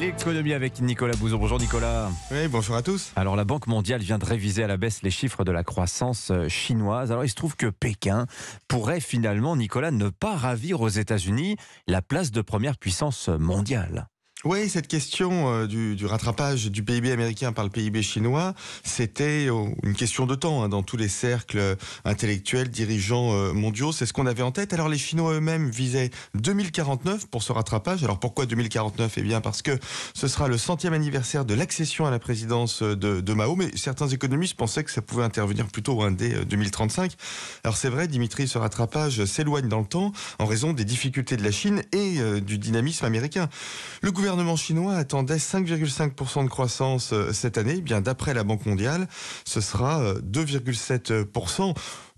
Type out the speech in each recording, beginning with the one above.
l'économie avec Nicolas Bouzon. Bonjour Nicolas. Oui, bonjour à tous. Alors la Banque mondiale vient de réviser à la baisse les chiffres de la croissance euh, chinoise. Alors il se trouve que Pékin pourrait finalement, Nicolas, ne pas ravir aux États-Unis la place de première puissance mondiale. Oui, cette question euh, du, rattrapage du PIB américain par le PIB chinois, c'était oh, une question de temps hein, dans tous les cercles intellectuels, dirigeants euh, mondiaux. C'est ce qu'on avait en tête. Alors les Chinois eux-mêmes visaient 2049 pour ce rattrapage. Alors pourquoi 2049 Eh bien parce que ce sera le centième anniversaire de l'accession à la présidence euh, de, Mao. Mais certains économistes pensaient que ça pouvait intervenir plutôt hein, dès 2035. Alors c'est vrai, Dimitri, ce rattrapage s'éloigne dans le temps en raison des difficultés de la Chine et du dynamisme américain. Le gouvernement le gouvernement chinois attendait 5,5% de croissance euh, cette année, eh bien d'après la Banque mondiale, ce sera 2,7%. Euh,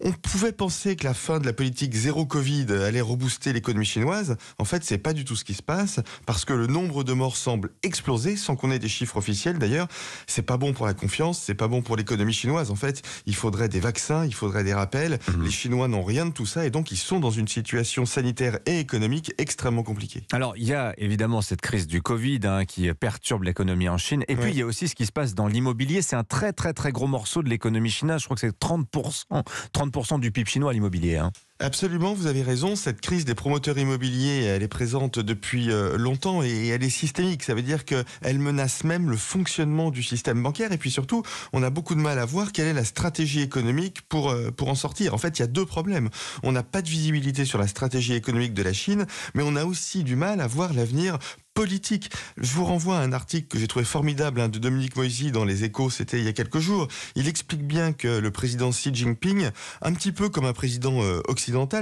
on pouvait penser que la fin de la politique zéro Covid allait rebooster l'économie chinoise. En fait, c'est pas du tout ce qui se passe parce que le nombre de morts semble exploser sans qu'on ait des chiffres officiels d'ailleurs. C'est pas bon pour la confiance, c'est pas bon pour l'économie chinoise. En fait, il faudrait des vaccins, il faudrait des rappels. Mhm. Les Chinois n'ont rien de tout ça et donc ils sont dans une situation sanitaire et économique extrêmement compliquée. Alors, il y a évidemment cette crise du Covid hein, qui perturbe l'économie en Chine et puis il y a aussi ce qui se passe dans l'immobilier. C'est un très très très gros morceau de l'économie chinoise. Je crois que c'est 30%. 30 40% du PIB chinois à l'immobilier. Hein. Absolument, vous avez raison. Cette crise des promoteurs immobiliers, elle est présente depuis euh, longtemps et elle est systémique. Ça veut dire qu'elle menace même le fonctionnement du système bancaire. Et puis surtout, on a beaucoup de mal à voir quelle est la stratégie économique pour, euh, pour en sortir. En fait, il y a deux problèmes. On n'a pas de visibilité sur la stratégie économique de la Chine, mais on a aussi du mal à voir l'avenir politique. Je vous renvoie à un article que j'ai trouvé formidable hein, de Dominique Moisy dans Les Échos, c'était il y a quelques jours. Il explique bien que le président Xi Jinping, un petit peu comme un président euh,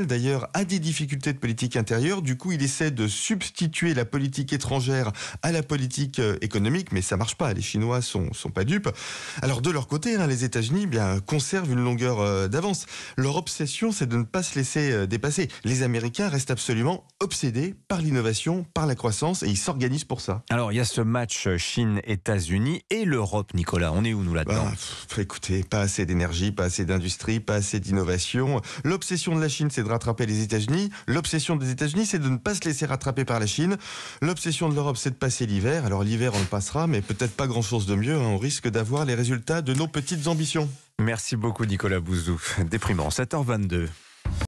d'ailleurs, a des difficultés de politique intérieure. Du coup, il essaie de substituer la politique étrangère à la politique euh, économique, mais ça marche pas. Les Chinois sont, sont pas dupes. Alors de leur côté, hein, les États-Unis eh bien conservent une longueur euh, d'avance. Leur obsession, c'est de ne pas se laisser euh, dépasser. Les Américains restent absolument obsédés par l'innovation, par la croissance, et ils s'organisent pour ça. Alors il y a ce match Chine-États-Unis et l'Europe, Nicolas. On est où nous là-dedans ah, Écoutez, pas assez d'énergie, pas assez d'industrie, pas assez d'innovation. L'obsession de la c'est de rattraper les États-Unis. L'obsession des États-Unis, c'est de ne pas se laisser rattraper par la Chine. L'obsession de l'Europe, c'est de passer l'hiver. Alors l'hiver, on le passera, mais peut-être pas grand-chose de mieux. Hein. On risque d'avoir les résultats de nos petites ambitions. Merci beaucoup, Nicolas Bouzou. Déprimant, 7h22.